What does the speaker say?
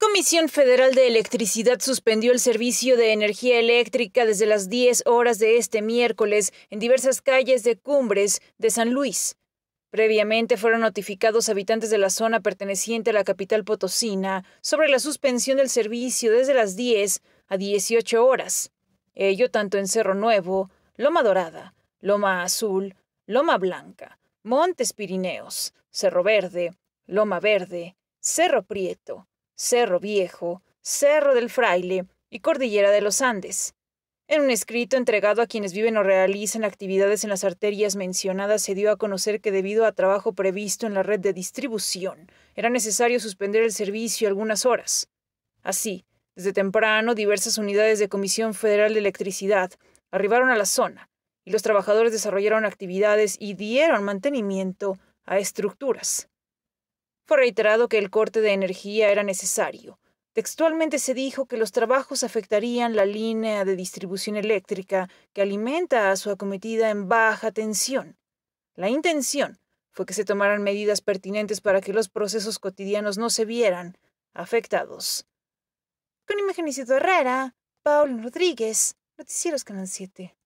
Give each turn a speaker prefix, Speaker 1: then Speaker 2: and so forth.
Speaker 1: Comisión Federal de Electricidad suspendió el servicio de energía eléctrica desde las 10 horas de este miércoles en diversas calles de Cumbres de San Luis. Previamente fueron notificados habitantes de la zona perteneciente a la capital potosina sobre la suspensión del servicio desde las 10 a 18 horas. Ello tanto en Cerro Nuevo, Loma Dorada, Loma Azul, Loma Blanca, Montes Pirineos, Cerro Verde, Loma Verde, Cerro Prieto, Cerro Viejo, Cerro del Fraile y Cordillera de los Andes. En un escrito entregado a quienes viven o realizan actividades en las arterias mencionadas, se dio a conocer que debido a trabajo previsto en la red de distribución, era necesario suspender el servicio algunas horas. Así, desde temprano, diversas unidades de Comisión Federal de Electricidad arribaron a la zona y los trabajadores desarrollaron actividades y dieron mantenimiento a estructuras reiterado que el corte de energía era necesario. Textualmente se dijo que los trabajos afectarían la línea de distribución eléctrica que alimenta a su acometida en baja tensión. La intención fue que se tomaran medidas pertinentes para que los procesos cotidianos no se vieran afectados. Con Herrera, Paul Rodríguez, Noticieros Canal 7.